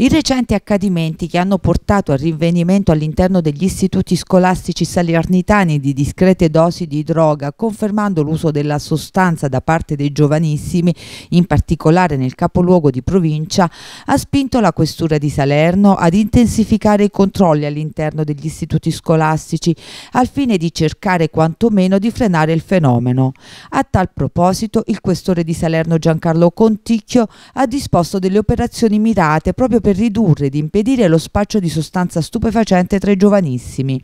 I recenti accadimenti che hanno portato al rinvenimento all'interno degli istituti scolastici salernitani di discrete dosi di droga, confermando l'uso della sostanza da parte dei giovanissimi, in particolare nel capoluogo di provincia, ha spinto la Questura di Salerno ad intensificare i controlli all'interno degli istituti scolastici al fine di cercare quantomeno di frenare il fenomeno. A tal proposito, il Questore di Salerno Giancarlo Conticchio ha disposto delle operazioni mirate proprio per per ridurre ed impedire lo spaccio di sostanza stupefacente tra i giovanissimi.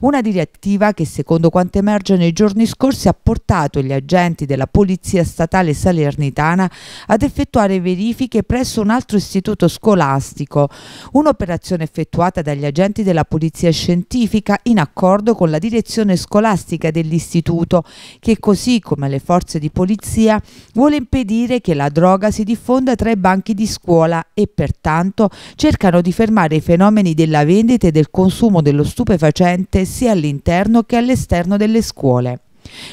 Una direttiva che, secondo quanto emerge nei giorni scorsi, ha portato gli agenti della Polizia Statale Salernitana ad effettuare verifiche presso un altro istituto scolastico, un'operazione effettuata dagli agenti della Polizia Scientifica in accordo con la direzione scolastica dell'istituto che, così come le forze di polizia, vuole impedire che la droga si diffonda tra i banchi di scuola e pertanto tanto cercano di fermare i fenomeni della vendita e del consumo dello stupefacente sia all'interno che all'esterno delle scuole.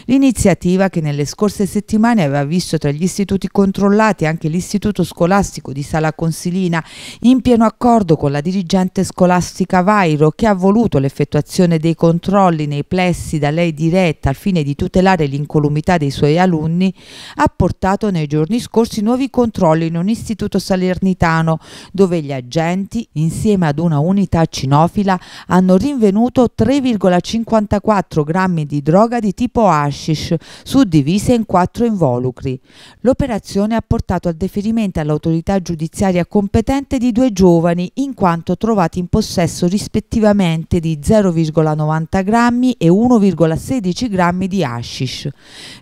L'iniziativa che nelle scorse settimane aveva visto tra gli istituti controllati anche l'istituto scolastico di Sala Consilina in pieno accordo con la dirigente scolastica Vairo che ha voluto l'effettuazione dei controlli nei plessi da lei diretta al fine di tutelare l'incolumità dei suoi alunni, ha portato nei giorni scorsi nuovi controlli in un istituto salernitano dove gli agenti, insieme ad una unità cinofila, hanno rinvenuto 3,54 grammi di droga di tipo hashish, suddivise in quattro involucri. L'operazione ha portato al deferimento all'autorità giudiziaria competente di due giovani, in quanto trovati in possesso rispettivamente di 0,90 grammi e 1,16 grammi di hashish.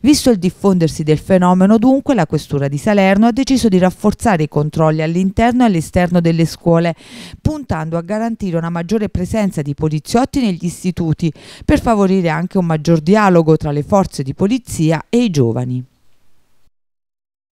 Visto il diffondersi del fenomeno, dunque, la Questura di Salerno ha deciso di rafforzare i controlli all'interno e all'esterno delle scuole, puntando a garantire una maggiore presenza di poliziotti negli istituti, per favorire anche un maggior dialogo tra le le forze di polizia e i giovani.